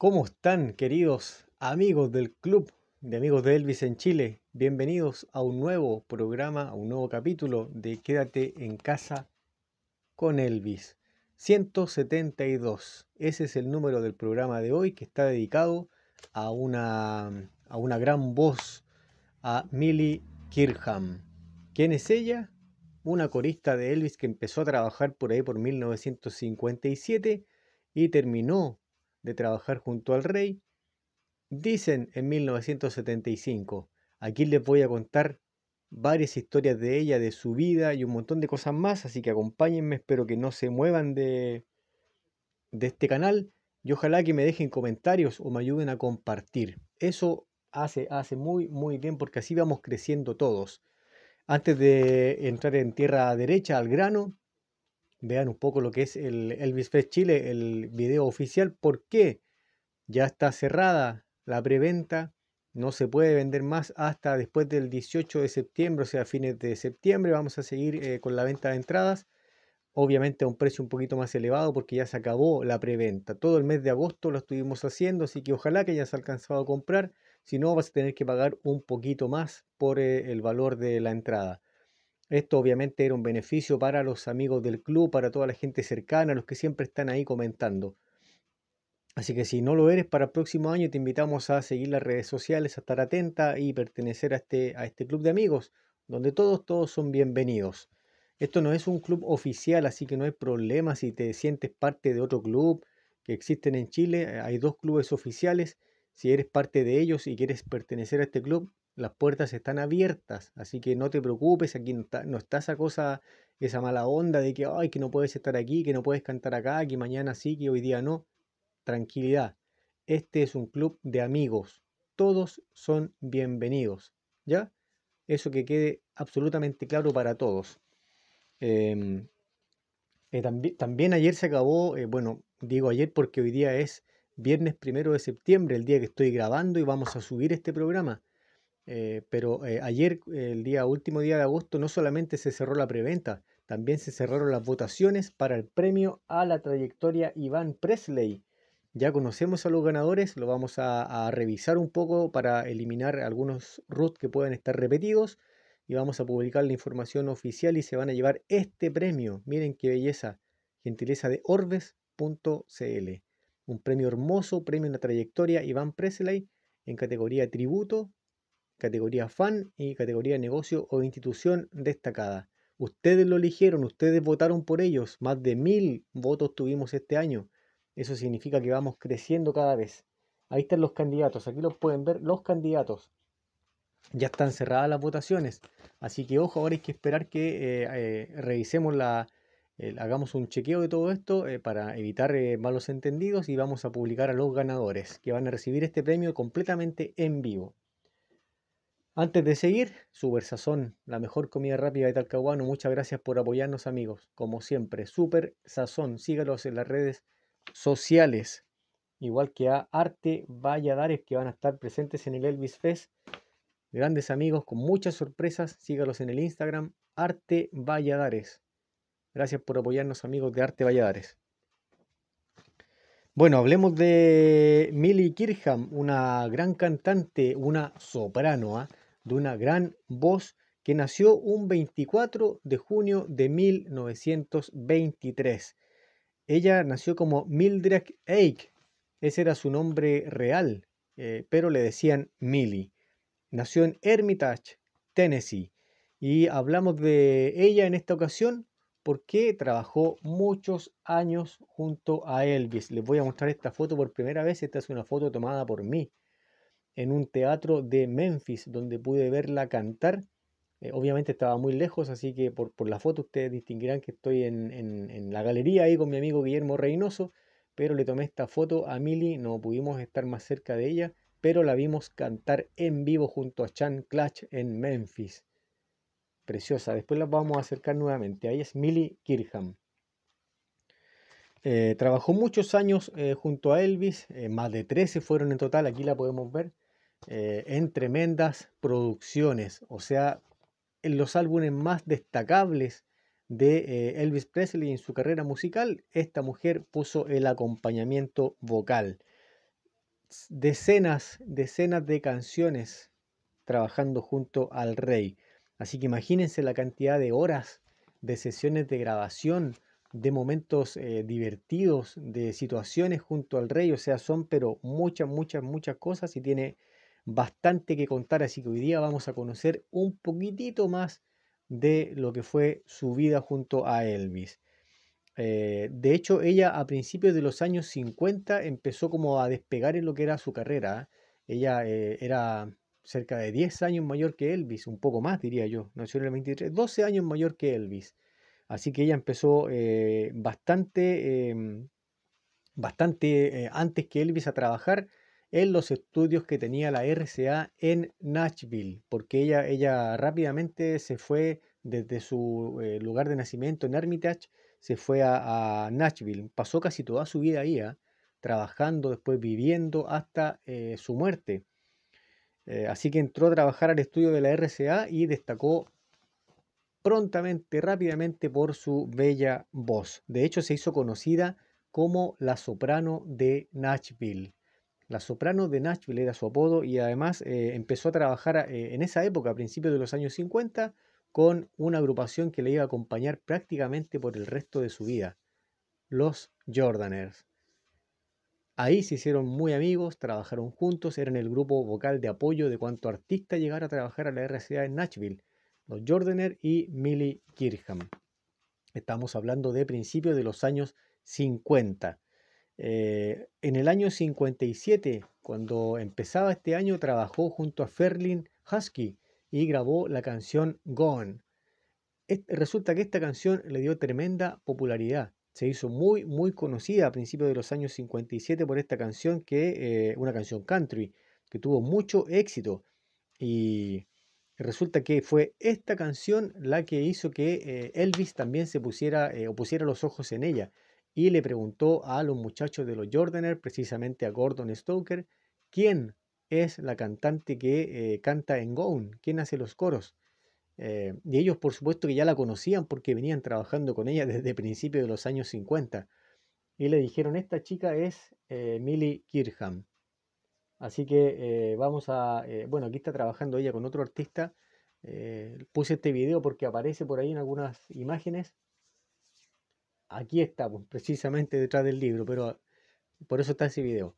¿Cómo están, queridos amigos del club de amigos de Elvis en Chile? Bienvenidos a un nuevo programa, a un nuevo capítulo de Quédate en casa con Elvis. 172. Ese es el número del programa de hoy que está dedicado a una, a una gran voz, a Millie Kirham. ¿Quién es ella? Una corista de Elvis que empezó a trabajar por ahí por 1957 y terminó de trabajar junto al rey. Dicen en 1975, aquí les voy a contar varias historias de ella, de su vida y un montón de cosas más, así que acompáñenme, espero que no se muevan de, de este canal y ojalá que me dejen comentarios o me ayuden a compartir. Eso hace, hace muy, muy bien porque así vamos creciendo todos. Antes de entrar en tierra derecha al grano, vean un poco lo que es el Elvis Fest Chile, el video oficial, porque ya está cerrada la preventa, no se puede vender más hasta después del 18 de septiembre, o sea, fines de septiembre vamos a seguir eh, con la venta de entradas, obviamente a un precio un poquito más elevado porque ya se acabó la preventa, todo el mes de agosto lo estuvimos haciendo, así que ojalá que hayas alcanzado a comprar, si no vas a tener que pagar un poquito más por eh, el valor de la entrada. Esto obviamente era un beneficio para los amigos del club, para toda la gente cercana, los que siempre están ahí comentando. Así que si no lo eres para el próximo año, te invitamos a seguir las redes sociales, a estar atenta y pertenecer a este, a este club de amigos, donde todos, todos son bienvenidos. Esto no es un club oficial, así que no hay problema si te sientes parte de otro club que existen en Chile. Hay dos clubes oficiales. Si eres parte de ellos y quieres pertenecer a este club, las puertas están abiertas, así que no te preocupes, aquí no está, no esa cosa, esa mala onda de que, ay, que no puedes estar aquí, que no puedes cantar acá, que mañana sí, que hoy día no. Tranquilidad, este es un club de amigos, todos son bienvenidos, ¿ya? Eso que quede absolutamente claro para todos. Em, eh, también, ayer se acabó, eh, bueno, digo ayer porque hoy día es viernes primero de septiembre, el día que estoy grabando y vamos a subir este programa. Eh, pero eh, ayer, el día último día de agosto, no solamente se cerró la preventa, también se cerraron las votaciones para el premio a la trayectoria Iván Presley. Ya conocemos a los ganadores, lo vamos a, revisar un poco para eliminar algunos RUT que puedan estar repetidos y vamos a publicar la información oficial y se van a llevar este premio. Miren qué belleza, gentileza de orbes.cl. Un premio hermoso, premio en la trayectoria Iván Presley en categoría tributo categoría fan y categoría negocio o institución destacada. Ustedes lo eligieron, ustedes votaron por ellos. Más de mil votos tuvimos este año. Eso significa que vamos creciendo cada vez. Ahí están los candidatos, aquí los pueden ver, los candidatos. Ya están cerradas las votaciones. Así que ojo, ahora hay que esperar que eh, eh, revisemos la, hagamos un chequeo de todo esto eh, para evitar malos entendidos y vamos a publicar a los ganadores que van a recibir este premio completamente en vivo. Antes de seguir, Super Sazón, la mejor comida rápida de Talcahuano. Muchas gracias por apoyarnos, amigos. Como siempre, Super Sazón, sígalos en las redes sociales. Igual que a Arte Valladares, que van a estar presentes en el Elvis Fest. Grandes amigos con muchas sorpresas. Sígalos en el Instagram, Arte Valladares. Gracias por apoyarnos, amigos de Arte Valladares. Bueno, hablemos de Millie Kirham, una gran cantante, una soprano, ¿ah? de una gran voz que nació un 24 de junio de 1923. Ella nació como Mildred Ake, ese era su nombre real, eh, pero le decían Millie. Nació en Hermitage, Tennessee, y hablamos de ella en esta ocasión porque trabajó muchos años junto a Elvis. Les voy a mostrar esta foto por primera vez, esta es una foto tomada por mí en un teatro de Memphis donde pude verla cantar. Eh, obviamente estaba muy lejos, así que por, la foto ustedes distinguirán que estoy en, en, la galería ahí con mi amigo Guillermo Reynoso, pero le tomé esta foto a Mili, no pudimos estar más cerca de ella, pero la vimos cantar en vivo junto a Chan Clutch en Memphis. Preciosa, después la vamos a acercar nuevamente. Ahí es milly Kirham. Eh, trabajó muchos años eh, junto a Elvis, más de 13 fueron en total, aquí la podemos ver eh, en tremendas producciones, o sea, en los álbumes más destacables de eh, Elvis Presley en su carrera musical, esta mujer puso el acompañamiento vocal. Decenas, decenas de canciones trabajando junto al rey. Así que imagínense la cantidad de horas, de sesiones de grabación, de momentos eh, divertidos, de situaciones junto al rey. O sea, son pero muchas, muchas, muchas cosas y tiene bastante que contar, así que hoy día vamos a conocer un poquitito más de lo que fue su vida junto a Elvis. Eh, de hecho, ella a principios de los años 50 empezó como a despegar en lo que era su carrera. Ella eh, era cerca de 10 años mayor que Elvis, un poco más diría yo, nació en el 23, 12 años mayor que Elvis. Así que ella empezó eh, bastante, em, bastante antes que Elvis a trabajar en los estudios que tenía la RCA en Nashville, porque ella, ella rápidamente se fue desde su eh, lugar de nacimiento en Hermitage, se fue a, Nashville, pasó casi toda su vida ahí, ¿ah? trabajando, después viviendo hasta eh, su muerte. Eh, así que entró a trabajar al estudio de la RCA y destacó prontamente, rápidamente por su bella voz. De hecho, se hizo conocida como la soprano de Nashville. La soprano de Nashville era su apodo y además eh, empezó a trabajar eh, en esa época, a principios de los años 50, con una agrupación que le iba a acompañar prácticamente por el resto de su vida, los Jordaners. Ahí se hicieron muy amigos, trabajaron juntos, eran el grupo vocal de apoyo de cuanto artista llegara a trabajar a la RCA en Nashville, los Jordaners y Millie Kirchham. Estamos hablando de principios de los años 50. Eh, en el año 57, cuando empezaba este año, trabajó junto a Ferlin Husky y grabó la canción Gone. resulta que esta canción le dio tremenda popularidad. Se hizo muy, muy conocida a principios de los años 57 por esta canción, que eh, una canción country, que tuvo mucho éxito. Y resulta que fue esta canción la que hizo que eh, Elvis también se pusiera o pusiera los ojos en ella y le preguntó a los muchachos de los Jordaners, precisamente a Gordon Stoker, quién es la cantante que eh, canta en Gone, quién hace los coros. Eh, y ellos por supuesto que ya la conocían porque venían trabajando con ella desde principios de los años 50. Y le dijeron, esta chica es eh, Millie Kirham. Así que vamos a... bueno, aquí está trabajando ella con otro artista. puse este video porque aparece por ahí en algunas imágenes aquí está, pues, precisamente detrás del libro, pero por eso está ese video.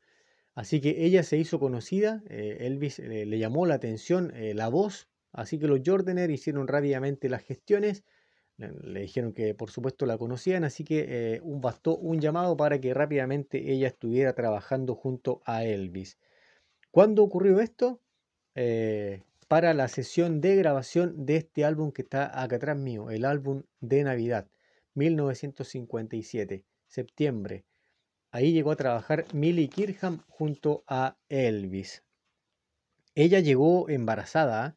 Así que ella se hizo conocida, eh, Elvis eh, le llamó la atención eh, la voz, así que los Jordaner hicieron rápidamente las gestiones, le, dijeron que por supuesto la conocían, así que un, bastó un llamado para que rápidamente ella estuviera trabajando junto a Elvis. ¿Cuándo ocurrió esto? para la sesión de grabación de este álbum que está acá atrás mío, el álbum de Navidad. 1957, septiembre. Ahí llegó a trabajar Millie Kirham junto a Elvis. Ella llegó embarazada.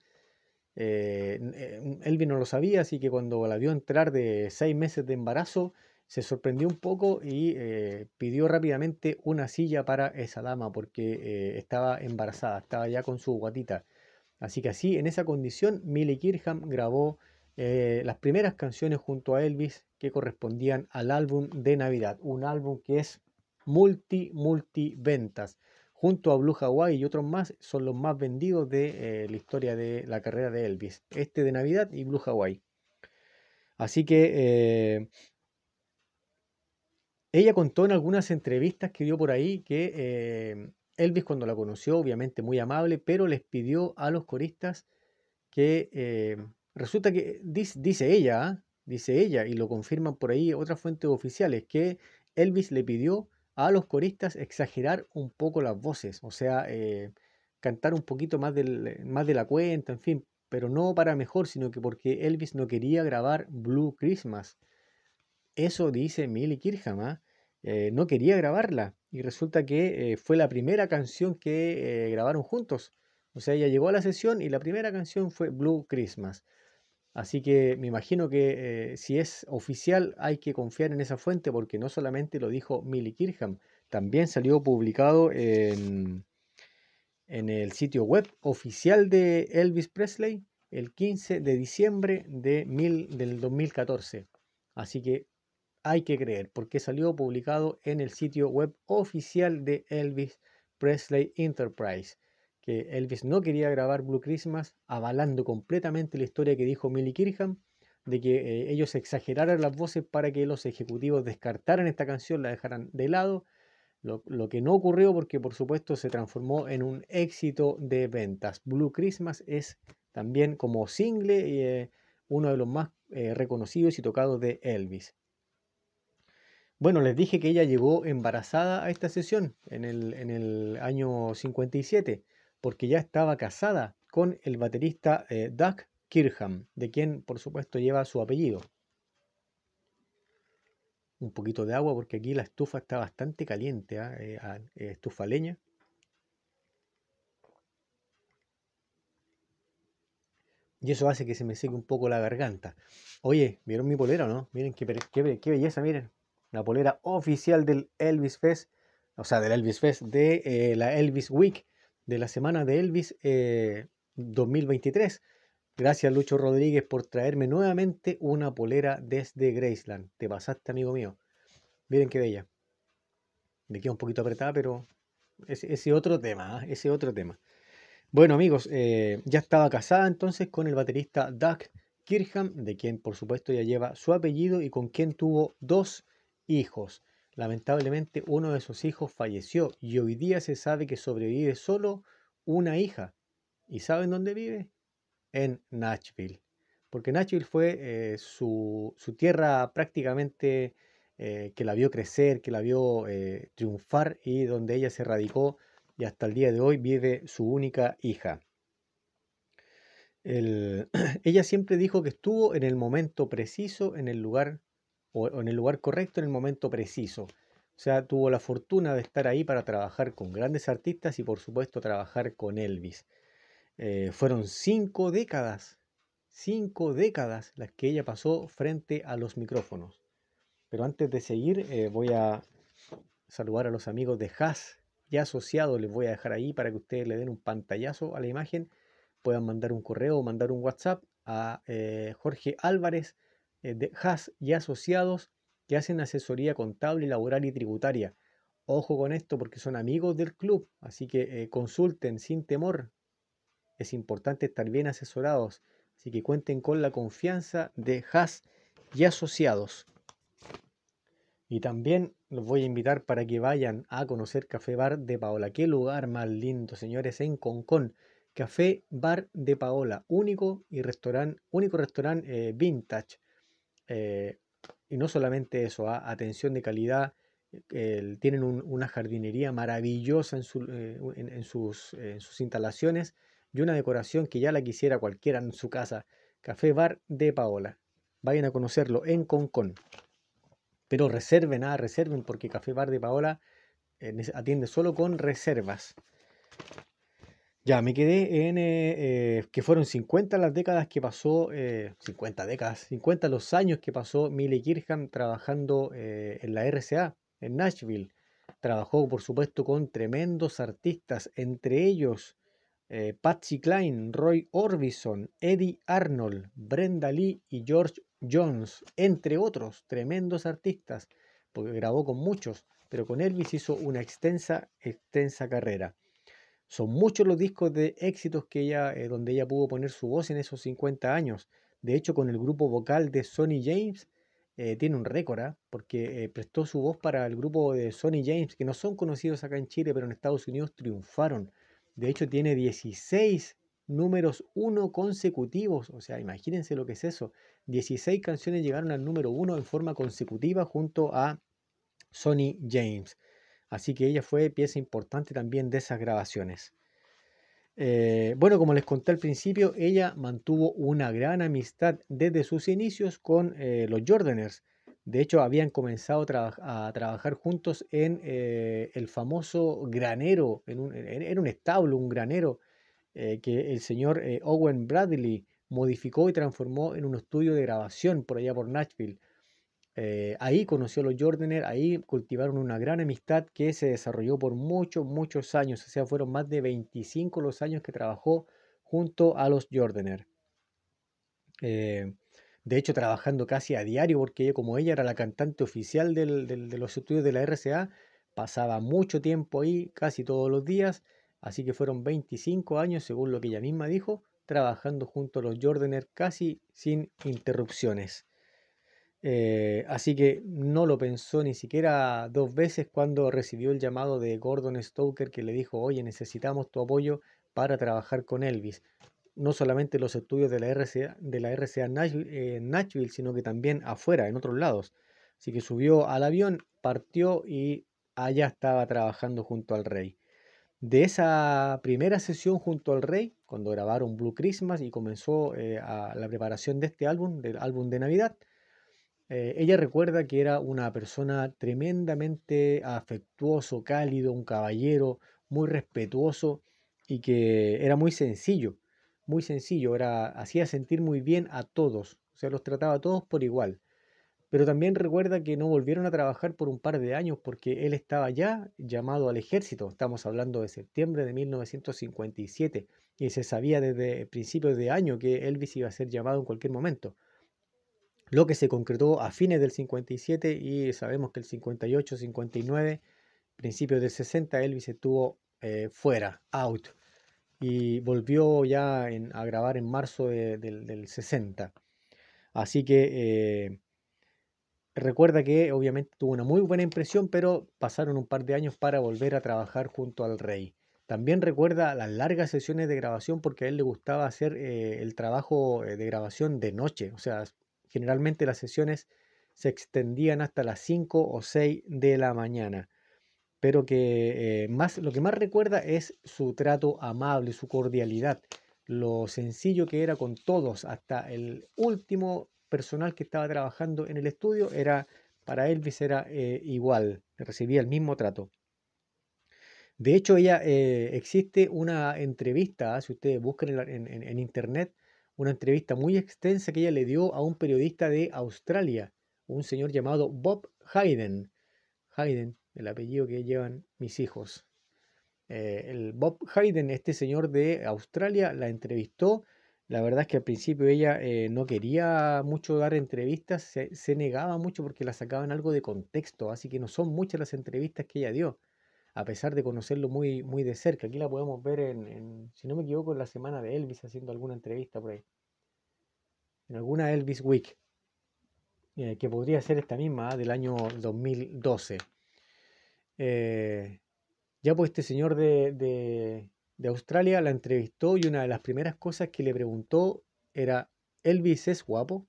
Eh, eh, Elvis no lo sabía, así que cuando la vio entrar de seis meses de embarazo, se sorprendió un poco y eh, pidió rápidamente una silla para esa dama porque estaba embarazada, estaba ya con su guatita. Así que así, en esa condición, Millie Kirham grabó eh, las primeras canciones junto a Elvis que correspondían al álbum de Navidad, un álbum que es multi, multi ventas. Junto a Blue Hawaii y otros más son los más vendidos de eh, la historia de la carrera de Elvis. Este de Navidad y Blue Hawaii. Así que eh, ella contó en algunas entrevistas que dio por ahí que Elvis cuando la conoció, obviamente muy amable, pero les pidió a los coristas que Resulta que dice, ella, ¿ah? dice ella, y lo confirman por ahí otras fuentes oficiales, que Elvis le pidió a los coristas exagerar un poco las voces, o sea, eh, cantar un poquito más, más de la cuenta, en fin, pero no para mejor, sino que porque Elvis no quería grabar Blue Christmas. Eso dice Millie Kirchham, ¿ah? eh, no quería grabarla y resulta que eh, fue la primera canción que grabaron juntos. O sea, ella llegó a la sesión y la primera canción fue Blue Christmas. Así que me imagino que eh, si es oficial hay que confiar en esa fuente porque no solamente lo dijo Millie Kirchham, también salió publicado en, el sitio web oficial de Elvis Presley el 15 de diciembre de del 2014. Así que hay que creer porque salió publicado en el sitio web oficial de Elvis Presley Enterprise que Elvis no quería grabar Blue Christmas, avalando completamente la historia que dijo Millie Kirkham, de que eh, ellos exageraran las voces para que los ejecutivos descartaran esta canción, la dejaran de lado, lo, que no ocurrió porque por supuesto se transformó en un éxito de ventas. Blue Christmas es también como single eh, uno de los más eh, reconocidos y tocados de Elvis. Bueno, les dije que ella llegó embarazada a esta sesión en el, en el año 57 porque ya estaba casada con el baterista eh, Doug Kirham. de quien por supuesto lleva su apellido. Un poquito de agua porque aquí la estufa está bastante caliente, ¿ah? Eh, ah, ¿eh? estufa leña. Y eso hace que se me seque un poco la garganta. Oye, ¿vieron mi polera o no? Miren qué, belleza, miren. La polera oficial del Elvis Fest, o sea, del Elvis Fest, de eh, la Elvis Week de la semana de Elvis 2023. Eh, Gracias Lucho Rodríguez por traerme nuevamente una polera desde Graceland. Te pasaste, amigo mío. Miren qué bella. Me queda un poquito apretada, pero ese, otro tema, ¿ah? ese otro tema. Bueno amigos, eh, ya estaba casada entonces con el baterista Doug Kirham de quien por supuesto ya lleva su apellido y con quien tuvo dos hijos. Lamentablemente uno de sus hijos falleció y hoy día se sabe que sobrevive solo una hija. ¿Y saben dónde vive? En Nashville. Porque Nashville fue eh, su, tierra prácticamente eh, que la vio crecer, que la vio eh, triunfar y donde ella se radicó y hasta el día de hoy vive su única hija. ella siempre dijo que estuvo en el momento preciso, en el lugar o, en el lugar correcto en el momento preciso. O sea, tuvo la fortuna de estar ahí para trabajar con grandes artistas y por supuesto trabajar con Elvis. Eh, fueron cinco décadas, cinco décadas las que ella pasó frente a los micrófonos. Pero antes de seguir, eh, voy a saludar a los amigos de Haas y asociado. Les voy a dejar ahí para que ustedes le den un pantallazo a la imagen. Puedan mandar un correo o mandar un WhatsApp a eh, Jorge Álvarez eh, de Has y asociados que hacen asesoría contable, laboral y tributaria. Ojo con esto porque son amigos del club, así que eh, consulten sin temor. Es importante estar bien asesorados, así que cuenten con la confianza de Has y asociados. Y también los voy a invitar para que vayan a conocer Café Bar de Paola. Qué lugar más lindo, señores, en Concón. Café Bar de Paola, único y restaurante, único restaurante eh, vintage eh, y no solamente eso, ah, atención de calidad, tienen una jardinería maravillosa en, eh, sus, sus, instalaciones y una decoración que ya la quisiera cualquiera en su casa. Café Bar de Paola. Vayan a conocerlo en Concon. Pero reserven, a ah, reserven porque Café Bar de Paola eh, atiende solo con reservas. Ya, me quedé en eh, eh, que fueron 50 las décadas que pasó, 50 eh, décadas, 50 los años que pasó Millie Kirchham trabajando en la RCA, en Nashville. Trabajó, por supuesto, con tremendos artistas, entre ellos Patsy Klein, Roy Orbison, Eddie Arnold, Brenda Lee y George Jones, entre otros tremendos artistas, porque grabó con muchos, pero con Elvis hizo una extensa, extensa carrera. Son muchos los discos de éxitos que ella, eh, donde ella pudo poner su voz en esos 50 años. De hecho, con el grupo vocal de Sonny James, eh, tiene un récord, ¿ah? porque eh, prestó su voz para el grupo de Sonny James, que no son conocidos acá en Chile, pero en Estados Unidos triunfaron. De hecho, tiene 16 números 1 consecutivos, o sea, imagínense lo que es eso. 16 canciones llegaron al número 1 en forma consecutiva junto a Sonny James. Así que ella fue pieza importante también de esas grabaciones. Eh, bueno, como les conté al principio, ella mantuvo una gran amistad desde sus inicios con eh, los Jordaners. De hecho, habían comenzado a trabajar juntos en eh, el famoso granero, en un, en un establo, un granero, que el señor Owen Bradley modificó y transformó en un estudio de grabación por allá por Nashville. Eh, ahí conoció a los Jordaner, ahí cultivaron una gran amistad que se desarrolló por muchos, muchos años. O sea, fueron más de 25 los años que trabajó junto a los Jordaner. Eh, de hecho, trabajando casi a diario, porque ella, como ella era la cantante oficial de los estudios de la RCA, pasaba mucho tiempo ahí, casi todos los días. Así que fueron 25 años, según lo que ella misma dijo, trabajando junto a los Jordaner casi sin interrupciones. Eh, así que no lo pensó ni siquiera dos veces cuando recibió el llamado de Gordon Stoker que le dijo, oye, necesitamos tu apoyo para trabajar con Elvis. No solamente los estudios de la RCA, de la RCA eh, Nashville, sino que también afuera, en otros lados. Así que subió al avión, partió y allá estaba trabajando junto al rey. De esa primera sesión junto al rey, cuando grabaron Blue Christmas y comenzó eh, la preparación de este álbum, del álbum de Navidad, eh, ella recuerda que era una persona tremendamente afectuoso, cálido, un caballero, muy respetuoso y que era muy sencillo, muy sencillo, era, hacía sentir muy bien a todos, o sea, los trataba a todos por igual. Pero también recuerda que no volvieron a trabajar por un par de años porque él estaba ya llamado al ejército, estamos hablando de septiembre de 1957, y se sabía desde principios de año que Elvis iba a ser llamado en cualquier momento lo que se concretó a fines del 57 y sabemos que el 58, 59, principios del 60, Elvis estuvo eh, fuera, out, y volvió ya a grabar en marzo del, 60. Así que eh, recuerda que obviamente tuvo una muy buena impresión, pero pasaron un par de años para volver a trabajar junto al rey. También recuerda las largas sesiones de grabación porque a él le gustaba hacer eh, el trabajo de grabación de noche, o sea, Generalmente las sesiones se extendían hasta las 5 o 6 de la mañana, pero que eh, más, lo que más recuerda es su trato amable, su cordialidad, lo sencillo que era con todos, hasta el último personal que estaba trabajando en el estudio era para Elvis era eh, igual, recibía el mismo trato. De hecho, ella eh, existe una entrevista, ah, si ustedes buscan en internet, una entrevista muy extensa que ella le dio a un periodista de Australia, un señor llamado Bob Hayden. Hayden, el apellido que llevan mis hijos. Eh, el Bob Hayden, este señor de Australia, la entrevistó. La verdad es que al principio ella eh, no quería mucho dar entrevistas, se, se negaba mucho porque la sacaban algo de contexto, así que no son muchas las entrevistas que ella dio a pesar de conocerlo muy, muy de cerca. Aquí la podemos ver, en, si no me equivoco, en la semana de Elvis haciendo alguna entrevista por ahí. En alguna Elvis Week, eh, que podría ser esta misma, ¿ah? del año 2012. Eh, ya pues este señor de, de, Australia la entrevistó y una de las primeras cosas que le preguntó era, ¿Elvis es guapo?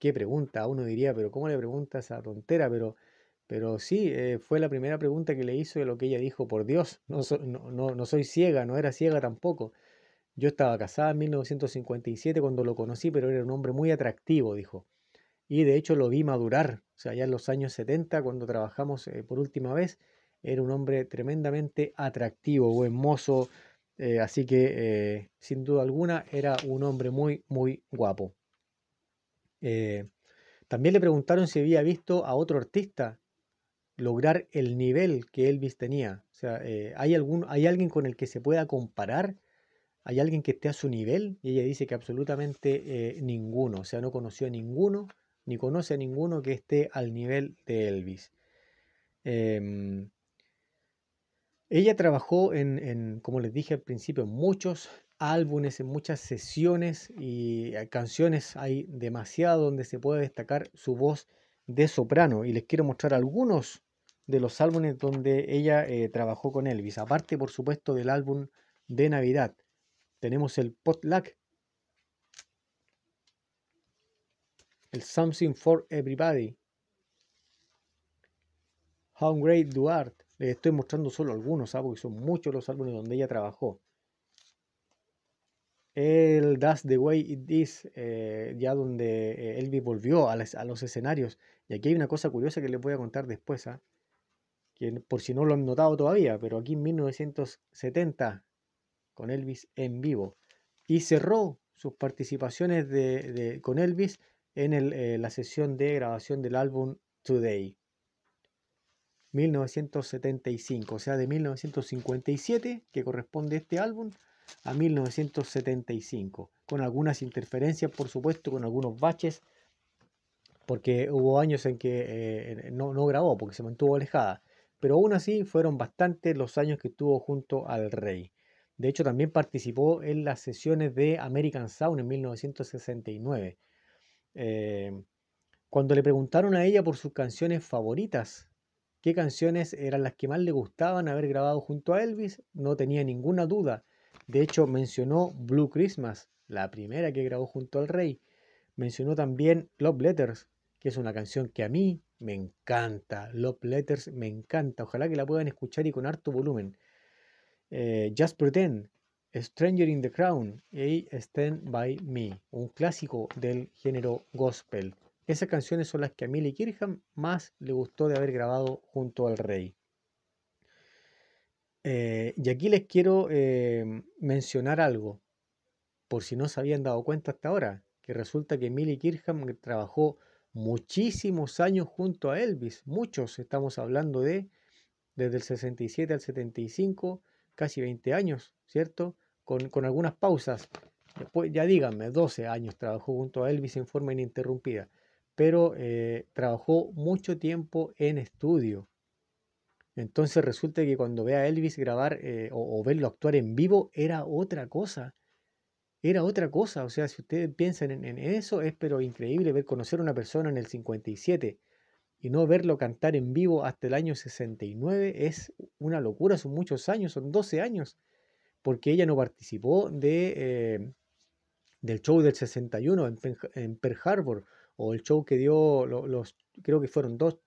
Qué pregunta, uno diría, pero ¿cómo le preguntas a tontera? Pero pero sí, eh, fue la primera pregunta que le hizo de lo que ella dijo, por Dios, no, soy ciega, no era ciega tampoco. Yo estaba casada en 1957 cuando lo conocí, pero era un hombre muy atractivo, dijo. Y de hecho lo vi madurar, o sea, ya en los años 70, cuando trabajamos eh, por última vez, era un hombre tremendamente atractivo, o mozo, eh, así que sin duda alguna era un hombre muy, muy guapo. también le preguntaron si había visto a otro artista lograr el nivel que Elvis tenía. O sea, eh, ¿hay, algún, ¿hay alguien con el que se pueda comparar? ¿Hay alguien que esté a su nivel? Y ella dice que absolutamente eh, ninguno. O sea, no conoció a ninguno, ni conoce a ninguno que esté al nivel de Elvis. Em, ella trabajó en, como les dije al principio, muchos álbumes, en muchas sesiones y eh, canciones. Hay demasiado donde se puede destacar su voz de soprano. Y les quiero mostrar algunos de los álbumes donde ella eh, trabajó con Elvis. Aparte, por supuesto, del álbum de Navidad. Tenemos el Potluck, el Something for Everybody, How Great Do Art. Les estoy mostrando solo algunos, ¿ah? porque son muchos los álbumes donde ella trabajó. El Das the Way It Is, eh, ya donde eh, Elvis volvió a, los escenarios. Y aquí hay una cosa curiosa que les voy a contar después. ¿ah? por si no lo han notado todavía, pero aquí en 1970, con Elvis en vivo, y cerró sus participaciones de, con Elvis en eh, la sesión de grabación del álbum Today. 1975, o sea, de 1957, que corresponde este álbum, a 1975, con algunas interferencias, por supuesto, con algunos baches, porque hubo años en que eh, no grabó, porque se mantuvo alejada pero aún así fueron bastantes los años que estuvo junto al rey. De hecho, también participó en las sesiones de American Sound en 1969. Em, cuando le preguntaron a ella por sus canciones favoritas, qué canciones eran las que más le gustaban haber grabado junto a Elvis, no tenía ninguna duda. De hecho, mencionó Blue Christmas, la primera que grabó junto al rey. Mencionó también Love Letters, que es una canción que a mí me encanta. Love Letters, me encanta. Ojalá que la puedan escuchar y con harto volumen. Eh, Just Pretend, Stranger in the Crown y Stand By Me, un clásico del género gospel. Esas canciones son las que a Millie Kirchham más le gustó de haber grabado junto al rey. Eh, y aquí les quiero eh, mencionar algo, por si no se habían dado cuenta hasta ahora, que resulta que Millie Kirchham trabajó muchísimos años junto a Elvis, muchos, estamos hablando de desde el 67 al 75, casi 20 años, ¿cierto? Con, algunas pausas. Después, ya díganme, 12 años trabajó junto a Elvis en forma ininterrumpida, pero eh, trabajó mucho tiempo en estudio. Entonces resulta que cuando ve a Elvis grabar eh, o verlo actuar en vivo era otra cosa era otra cosa. O sea, si ustedes piensan en, eso, es pero increíble ver conocer a una persona en el 57 y no verlo cantar en vivo hasta el año 69 es una locura, son muchos años, son 12 años, porque ella no participó de, eh, del show del 61 en, en Pearl Harbor o el show que dio, creo que fueron dos,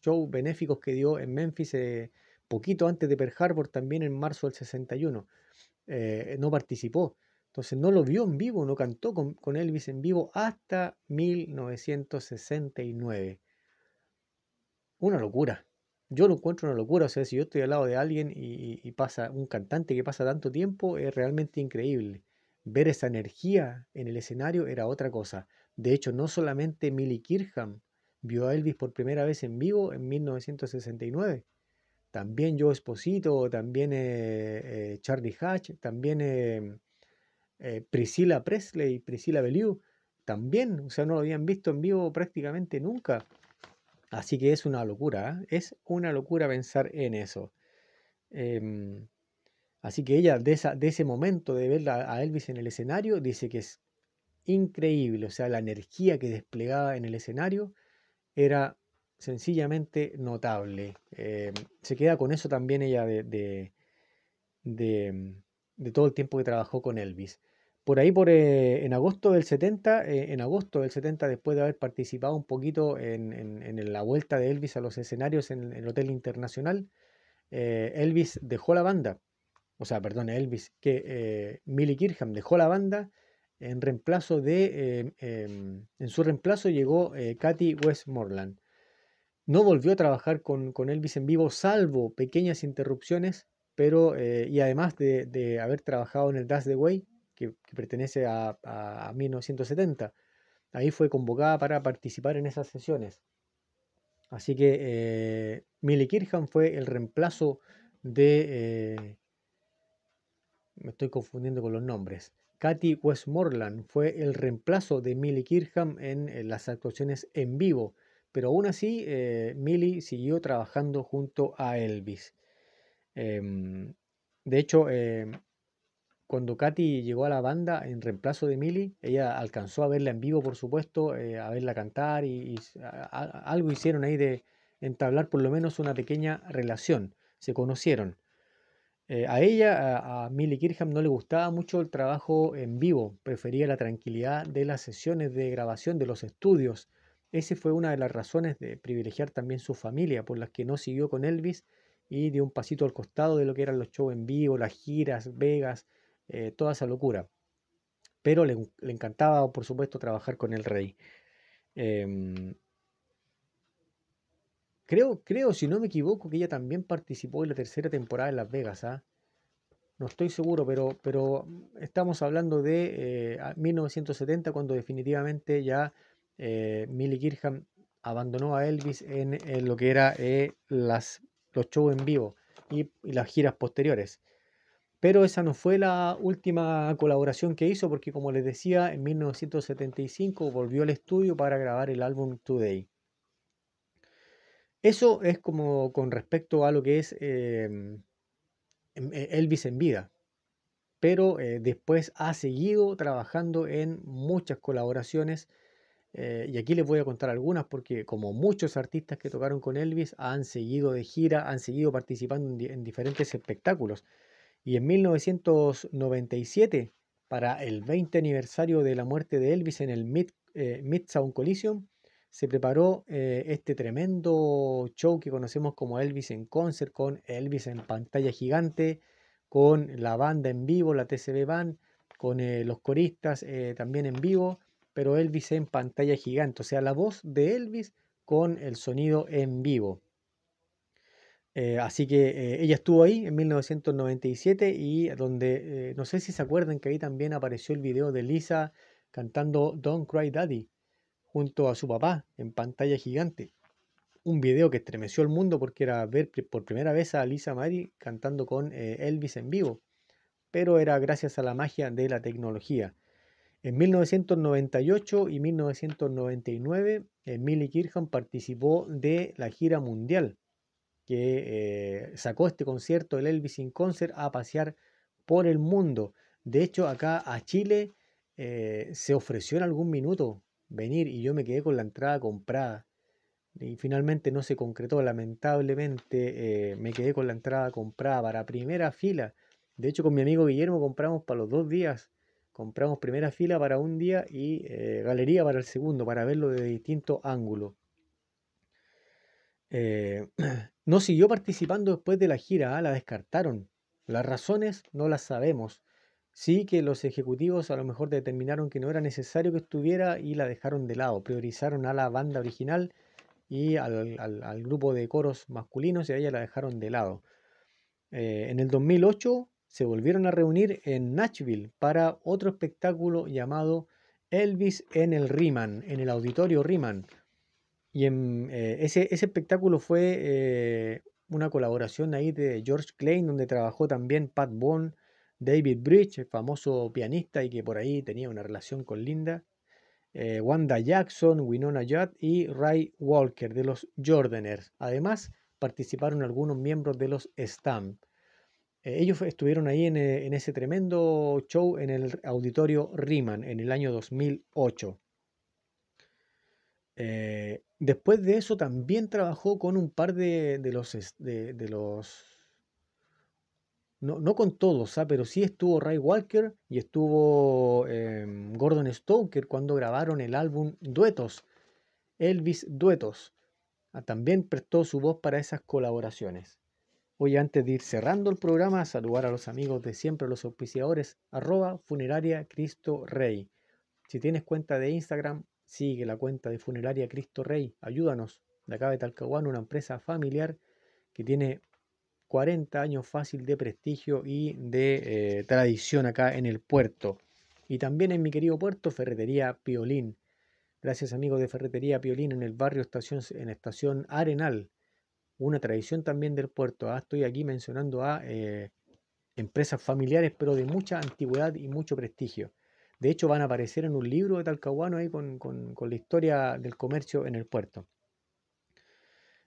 shows benéficos que dio en Memphis eh, poquito antes de Pearl Harbor, también en marzo del 61. Eh, no participó. Entonces no lo vio en vivo, no cantó con, Elvis en vivo hasta 1969. Una locura. Yo lo encuentro una locura. O sea, si yo estoy al lado de alguien y, pasa un cantante que pasa tanto tiempo, es realmente increíble. Ver esa energía en el escenario era otra cosa. De hecho, no solamente Millie Kirchham vio a Elvis por primera vez en vivo en 1969. También yo Esposito, también eh, eh, Charlie Hatch, también eh, eh, Priscilla Presley, y Priscilla Bellew, también, o sea, no lo habían visto en vivo prácticamente nunca. Así que es una locura, ¿eh? es una locura pensar en eso. Em, así que ella, de, ese momento de ver a Elvis en el escenario, dice que es increíble, o sea, la energía que desplegaba en el escenario era sencillamente notable. Em, se queda con eso también ella em, de, todo el tiempo que trabajó con Elvis por ahí por, eh, en agosto del 70, eh, en agosto del después de haber participado un poquito en, la vuelta de Elvis a los escenarios en, el Hotel Internacional, eh, Elvis dejó la banda, o sea, perdón, Elvis, que Millie kirchham dejó la banda en reemplazo de, em, em, en su reemplazo llegó Kathy Westmoreland. No volvió a trabajar con, Elvis en vivo, salvo pequeñas interrupciones, pero, y además de, de haber trabajado en el Dash the Way, que, pertenece a, 1970. Ahí fue convocada para participar en esas sesiones. Así que eh, Millie Kirchham fue el reemplazo de. Eh, me estoy confundiendo con los nombres. Katy Westmoreland fue el reemplazo de Millie Kirchham en, eh, las actuaciones en vivo, pero aún así Millie siguió trabajando junto a Elvis. Em, de hecho, em, cuando Katy llegó a la banda en reemplazo de Millie, ella alcanzó a verla en vivo, por supuesto, eh, a verla cantar y, algo hicieron ahí de entablar por lo menos una pequeña relación. Se conocieron. Eh, a ella, a, Millie no le gustaba mucho el trabajo en vivo, prefería la tranquilidad de las sesiones de grabación de los estudios. Esa fue una de las razones de privilegiar también su familia, por las que no siguió con Elvis y dio un pasito al costado de lo que eran los shows en vivo, las giras, Vegas, eh, toda esa locura. Pero le, encantaba, por supuesto, trabajar con el rey. Em, creo, creo, si no me equivoco, que ella también participó en la tercera temporada en Las Vegas. ¿ah? No estoy seguro, pero, pero estamos hablando de 1970, eh, cuando definitivamente ya eh, Millie Kirchham abandonó a Elvis en, lo que era las, los shows en vivo y las giras posteriores. Pero esa no fue la última colaboración que hizo porque como les decía, en 1975 volvió al estudio para grabar el álbum Today. Eso es como con respecto a lo que es em, em, e, Elvis en vida. Pero eh, después ha seguido trabajando en muchas colaboraciones. Eh, y aquí les voy a contar algunas porque como muchos artistas que tocaron con Elvis han seguido de gira, han seguido participando en diferentes espectáculos. Y en 1997, para el 20 aniversario de la muerte de Elvis en el Mid, Sound eh, Coliseum, se preparó eh, este tremendo show que conocemos como Elvis en concert, con Elvis en pantalla gigante, con la banda en vivo, la TCB Band, con eh, los coristas también en vivo, pero Elvis en pantalla gigante, o sea, la voz de Elvis con el sonido en vivo. Eh, así que eh, ella estuvo ahí en 1997 y donde, eh, no sé si se acuerdan que ahí también apareció el video de Lisa cantando Don't Cry Daddy junto a su papá en pantalla gigante. Un video que estremeció al mundo porque era ver por primera vez a Lisa Mari cantando con Elvis en vivo, pero era gracias a la magia de la tecnología. En 1998 y 1999, Millie Kirchham participó de la gira mundial que eh, sacó este concierto, el Elvis in Concert, a pasear por el mundo. De hecho, acá a Chile eh, se ofreció en algún minuto venir y yo me quedé con la entrada comprada. Y finalmente no se concretó, lamentablemente eh, me quedé con la entrada comprada para primera fila. De hecho, con mi amigo Guillermo compramos para los dos días. Compramos primera fila para un día y galería para el segundo, para verlo de distintos ángulos. Eh, no siguió participando después de la gira, ah, la descartaron. Las razones no las sabemos. Sí que los ejecutivos a lo mejor determinaron que no era necesario que estuviera y la dejaron de lado. Priorizaron a la banda original y al, grupo de coros masculinos y a ella la dejaron de lado. Eh, en el 2008 se volvieron a reunir en Nashville para otro espectáculo llamado Elvis en el Riemann, en el auditorio Riemann. Y eh, ese, espectáculo fue eh, una colaboración ahí de George Klein, donde trabajó también Pat Bond, David Bridge, el famoso pianista y que por ahí tenía una relación con Linda, eh, Wanda Jackson, Winona Judd y Ray Walker de los Jordaners. Además, participaron algunos miembros de los Stamp. ellos estuvieron ahí en, ese tremendo show en el auditorio Riemann en el año 2008. Después de eso también trabajó con un par de, los... De, los no, con todos, ¿ah? pero sí estuvo Ray Walker y estuvo em, Gordon Stoker cuando grabaron el álbum Duetos, Elvis Duetos. Ah, también prestó su voz para esas colaboraciones. Hoy antes de ir cerrando el programa, saludar a los amigos de siempre, los auspiciadores, arroba funeraria Cristo Rey. Si tienes cuenta de Instagram, Sigue la cuenta de Funeraria Cristo Rey. Ayúdanos. De acá de Talcahuano, una empresa familiar que tiene 40 años fácil de prestigio y de eh, tradición acá en el puerto. Y también en mi querido puerto, Ferretería Piolín. Gracias amigos de Ferretería Piolín en el barrio Estación, en Estación Arenal. Una tradición también del puerto. Ah, estoy aquí mencionando a eh, empresas familiares, pero de mucha antigüedad y mucho prestigio. De hecho, van a aparecer en un libro de Talcahuano ahí con, con, la historia del comercio en el puerto.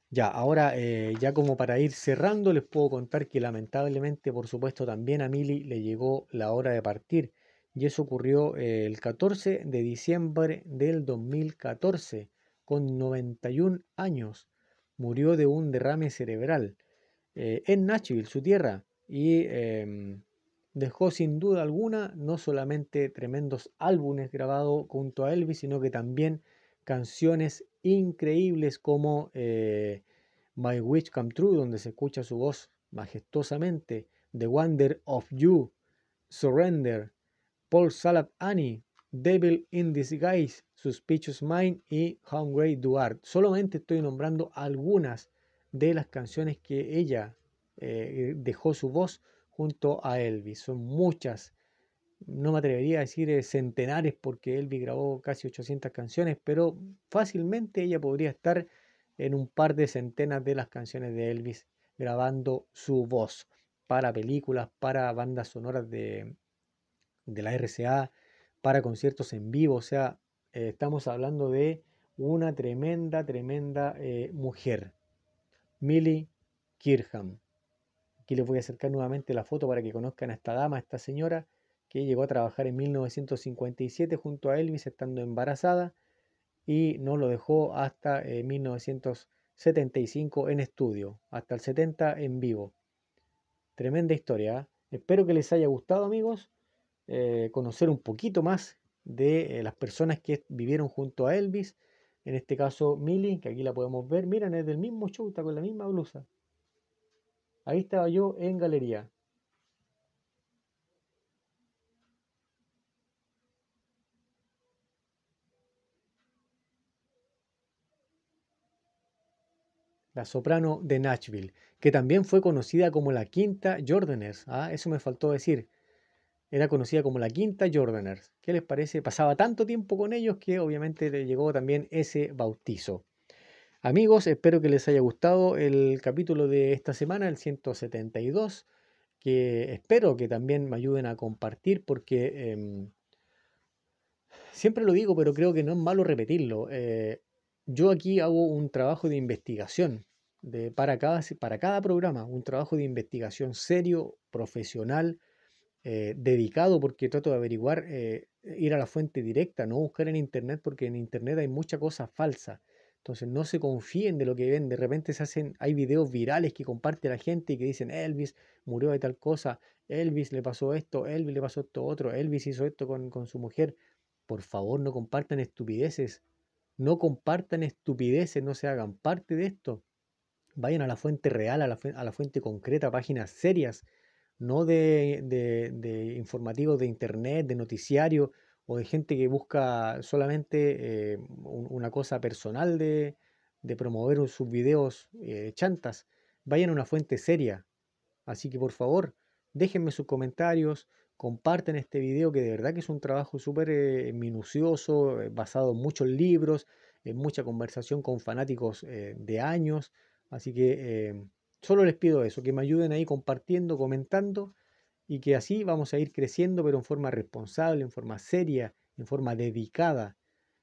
Ya, ahora eh, ya como para ir cerrando, les puedo contar que lamentablemente, por supuesto, también a Mili le llegó la hora de partir. Y eso ocurrió eh, el 14 de diciembre del 2014, con 91 años. Murió de un derrame cerebral eh, en Nashville, su tierra. Y em, dejó sin duda alguna no solamente tremendos álbumes grabados junto a Elvis, sino que también canciones increíbles como eh, My Wish Come True, donde se escucha su voz majestuosamente, The Wonder of You, Surrender, Paul Salad Annie, Devil in Disguise, Suspicious Mind y Hungry Duarte. Solamente estoy nombrando algunas de las canciones que ella eh, dejó su voz junto a Elvis. Son muchas, no me atrevería a decir eh, centenares porque Elvis grabó casi 800 canciones, pero fácilmente ella podría estar en un par de centenas de las canciones de Elvis grabando su voz para películas, para bandas sonoras de, la RCA, para conciertos en vivo. O sea, eh, estamos hablando de una tremenda, tremenda eh, mujer, Millie Kirchham. Aquí les voy a acercar nuevamente la foto para que conozcan a esta dama, a esta señora, que llegó a trabajar en 1957 junto a Elvis estando embarazada y no lo dejó hasta 1975 eh, en estudio, hasta el 70 en vivo. Tremenda historia. ¿eh? Espero que les haya gustado amigos eh, conocer un poquito más de las personas que vivieron junto a Elvis. En este caso, Millie, que aquí la podemos ver. Miren, es del mismo show, está con la misma blusa. Ahí estaba yo en galería. la soprano de Nashville, que también fue conocida como la Quinta Jordaners. Ah, eso me faltó decir. Era conocida como la Quinta Jordaners. ¿Qué les parece? Pasaba tanto tiempo con ellos que obviamente le llegó también ese bautizo. Amigos, espero que les haya gustado el capítulo de esta semana, el 172, que espero que también me ayuden a compartir porque em, siempre lo digo, pero creo que no es malo repetirlo. Eh, yo aquí hago un trabajo de investigación para, cada, para cada programa, un trabajo de investigación serio, profesional, eh, dedicado porque trato de averiguar, eh, ir a la fuente directa, no buscar en Internet porque en Internet hay mucha cosa falsa. Entonces no se confíen de lo que ven. De repente se hacen, hay videos virales que comparte la gente y que dicen Elvis murió de tal cosa, Elvis le pasó esto, Elvis le pasó esto otro, Elvis hizo esto con, su mujer. Por favor, no compartan estupideces. No compartan estupideces, no se hagan parte de esto. Vayan a la fuente real, a la, a la fuente concreta, páginas serias, no de, de, de informativos de internet, de noticiario, o de gente que busca solamente eh, una cosa personal de, promover sus videos eh, chantas, vayan a una fuente seria. Así que por favor, déjenme sus comentarios, comparten este video que de verdad que es un trabajo súper eh, minucioso, basado en muchos libros, en mucha conversación con fanáticos de años. Así que solo les pido eso, que me ayuden ahí compartiendo, comentando y que así vamos a ir creciendo, pero en forma responsable, en forma seria, en forma dedicada.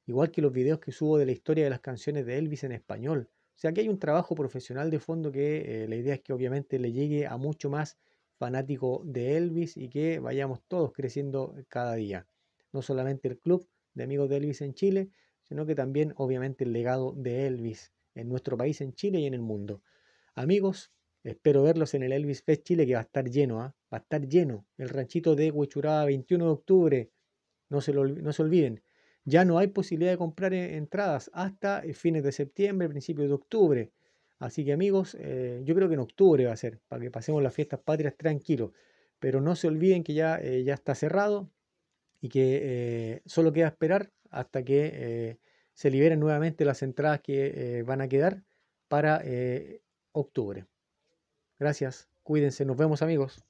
Igual que los videos que subo de la historia de las canciones de Elvis en español. O sea, que hay un trabajo profesional de fondo que eh, la idea es que obviamente le llegue a mucho más fanático de Elvis y que vayamos todos creciendo cada día. No solamente el club de amigos de Elvis en Chile, sino que también obviamente el legado de Elvis en nuestro país, en Chile y en el mundo. Amigos, espero verlos en el Elvis Fest Chile que va a estar lleno. ¿eh? Va a estar lleno el ranchito de Huichuraba, 21 de octubre. No se, no se olviden. Ya no hay posibilidad de comprar eh, entradas hasta eh, fines de septiembre, principios de octubre. Así que amigos, eh, yo creo que en octubre va a ser, para que pasemos las fiestas patrias tranquilos. Pero no se olviden que ya, ya está cerrado y que solo queda esperar hasta que se liberen nuevamente las entradas que van a quedar para octubre. Gracias, cuídense, nos vemos amigos.